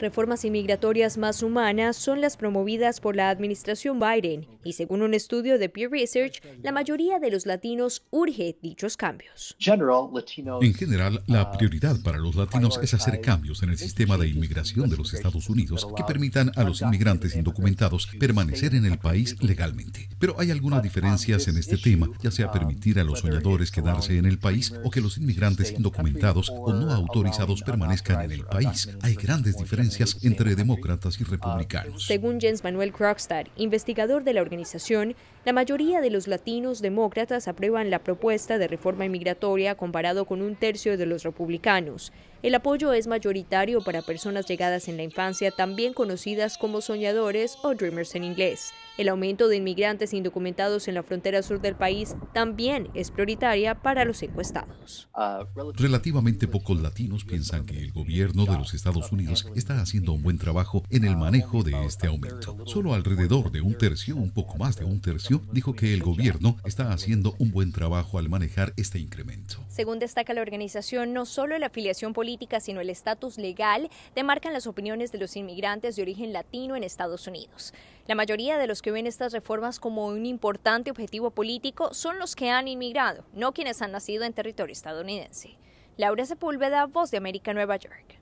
reformas inmigratorias más humanas son las promovidas por la administración Biden y según un estudio de Pew Research, la mayoría de los latinos urge dichos cambios. En general, la ah, prioridad para los latinos es hacer cambios en el sistema de inmigración de los Estados Unidos que permitan a los inmigrantes indocumentados permanecer en el país legalmente. Pero hay algunas diferencias en este tema, ya sea permitir a los soñadores quedarse en el país o que los inmigrantes indocumentados o no autorizados permanezcan en el país. Hay grandes diferencias entre demócratas y republicanos. Según Jens Manuel Krogstad, investigador de la organización, la mayoría de los latinos demócratas aprueban la propuesta de reforma inmigratoria comparado con un tercio de los republicanos. El apoyo es mayoritario para personas llegadas en la infancia, también conocidas como soñadores o dreamers en inglés. El aumento de inmigrantes indocumentados en la frontera sur del país también es prioritaria para los encuestados. Relativamente pocos latinos piensan que el gobierno de los Estados Unidos está haciendo un buen trabajo en el manejo de este aumento. Solo alrededor de un tercio, un poco más de un tercio, dijo que el gobierno está haciendo un buen trabajo al manejar este incremento. Según destaca la organización, no solo la afiliación política, sino el estatus legal, demarcan las opiniones de los inmigrantes de origen latino en Estados Unidos. La mayoría de los que ven estas reformas como un importante objetivo político son los que han inmigrado, no quienes han nacido en territorio estadounidense. Laura Sepúlveda, Voz de América, Nueva York.